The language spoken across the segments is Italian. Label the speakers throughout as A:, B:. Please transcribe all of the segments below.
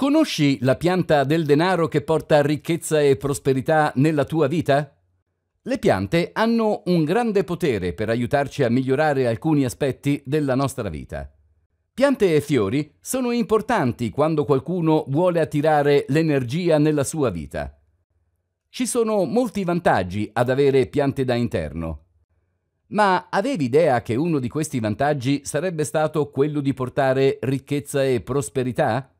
A: Conosci la pianta del denaro che porta ricchezza e prosperità nella tua vita? Le piante hanno un grande potere per aiutarci a migliorare alcuni aspetti della nostra vita. Piante e fiori sono importanti quando qualcuno vuole attirare l'energia nella sua vita. Ci sono molti vantaggi ad avere piante da interno. Ma avevi idea che uno di questi vantaggi sarebbe stato quello di portare ricchezza e prosperità?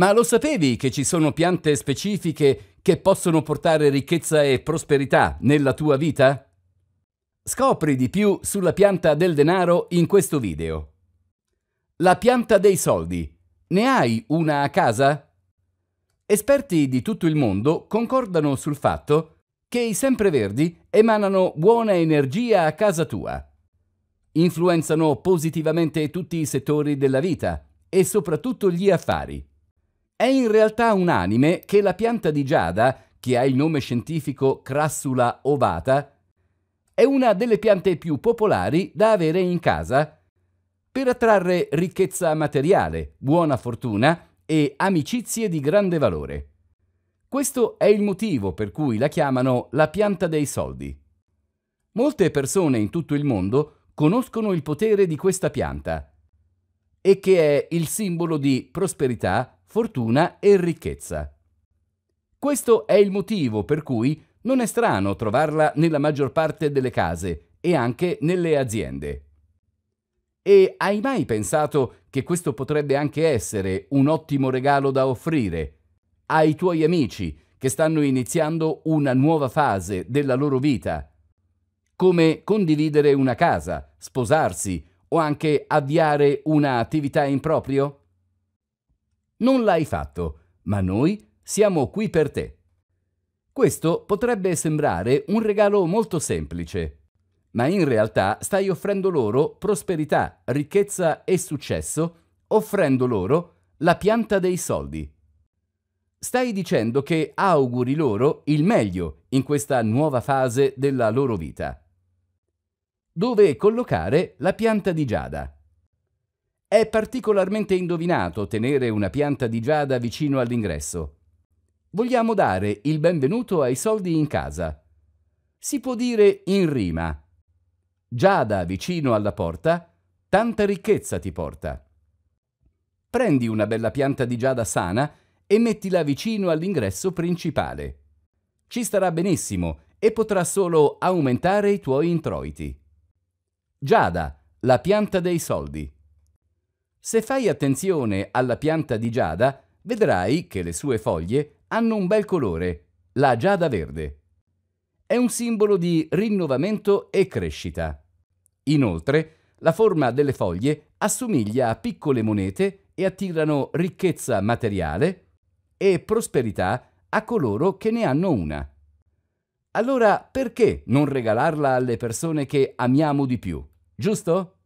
A: Ma lo sapevi che ci sono piante specifiche che possono portare ricchezza e prosperità nella tua vita? Scopri di più sulla pianta del denaro in questo video. La pianta dei soldi. Ne hai una a casa? Esperti di tutto il mondo concordano sul fatto che i sempreverdi emanano buona energia a casa tua. Influenzano positivamente tutti i settori della vita e soprattutto gli affari. È in realtà unanime che la pianta di giada, che ha il nome scientifico Crassula ovata, è una delle piante più popolari da avere in casa per attrarre ricchezza materiale, buona fortuna e amicizie di grande valore. Questo è il motivo per cui la chiamano la pianta dei soldi. Molte persone in tutto il mondo conoscono il potere di questa pianta e che è il simbolo di prosperità, fortuna e ricchezza. Questo è il motivo per cui non è strano trovarla nella maggior parte delle case e anche nelle aziende. E hai mai pensato che questo potrebbe anche essere un ottimo regalo da offrire ai tuoi amici che stanno iniziando una nuova fase della loro vita? Come condividere una casa, sposarsi o anche avviare un'attività in proprio? Non l'hai fatto, ma noi siamo qui per te. Questo potrebbe sembrare un regalo molto semplice, ma in realtà stai offrendo loro prosperità, ricchezza e successo, offrendo loro la pianta dei soldi. Stai dicendo che auguri loro il meglio in questa nuova fase della loro vita dove collocare la pianta di giada. È particolarmente indovinato tenere una pianta di giada vicino all'ingresso. Vogliamo dare il benvenuto ai soldi in casa. Si può dire in rima. Giada vicino alla porta, tanta ricchezza ti porta. Prendi una bella pianta di giada sana e mettila vicino all'ingresso principale. Ci starà benissimo e potrà solo aumentare i tuoi introiti. Giada, la pianta dei soldi. Se fai attenzione alla pianta di giada, vedrai che le sue foglie hanno un bel colore, la giada verde. È un simbolo di rinnovamento e crescita. Inoltre, la forma delle foglie assomiglia a piccole monete e attirano ricchezza materiale e prosperità a coloro che ne hanno una. Allora perché non regalarla alle persone che amiamo di più? Giusto?